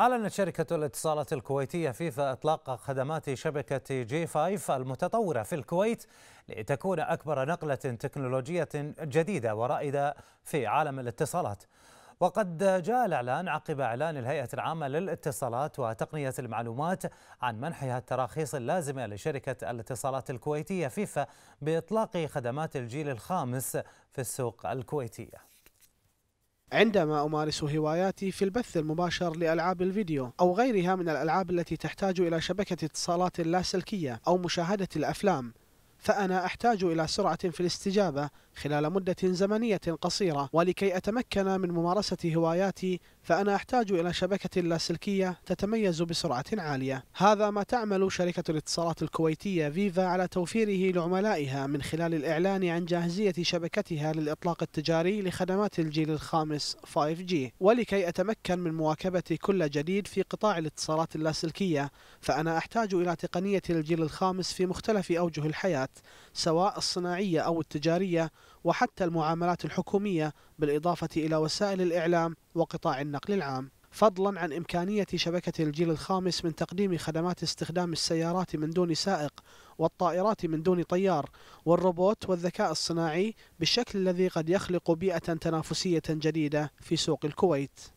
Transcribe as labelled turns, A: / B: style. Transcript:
A: أعلنت شركة الاتصالات الكويتية فيفا إطلاق خدمات شبكة جي 5 المتطورة في الكويت لتكون أكبر نقلة تكنولوجية جديدة ورائدة في عالم الاتصالات وقد جاء الإعلان عقب إعلان الهيئة العامة للاتصالات وتقنية المعلومات عن منحها التراخيص اللازمة لشركة الاتصالات الكويتية فيفا بإطلاق خدمات الجيل الخامس في السوق الكويتية
B: عندما أمارس هواياتي في البث المباشر لألعاب الفيديو أو غيرها من الألعاب التي تحتاج إلى شبكة اتصالات لاسلكية أو مشاهدة الأفلام فأنا أحتاج إلى سرعة في الاستجابة خلال مدة زمنية قصيرة ولكي أتمكن من ممارسة هواياتي فأنا أحتاج إلى شبكة لاسلكية تتميز بسرعة عالية هذا ما تعمل شركة الاتصالات الكويتية فيفا على توفيره لعملائها من خلال الإعلان عن جاهزية شبكتها للإطلاق التجاري لخدمات الجيل الخامس 5G ولكي أتمكن من مواكبة كل جديد في قطاع الاتصالات اللاسلكية فأنا أحتاج إلى تقنية الجيل الخامس في مختلف أوجه الحياة المعاملات سواء الصناعية أو التجارية وحتى المعاملات الحكومية بالإضافة إلى وسائل الإعلام وقطاع النقل العام فضلا عن إمكانية شبكة الجيل الخامس من تقديم خدمات استخدام السيارات من دون سائق والطائرات من دون طيار والروبوت والذكاء الصناعي بالشكل الذي قد يخلق بيئة تنافسية جديدة في سوق الكويت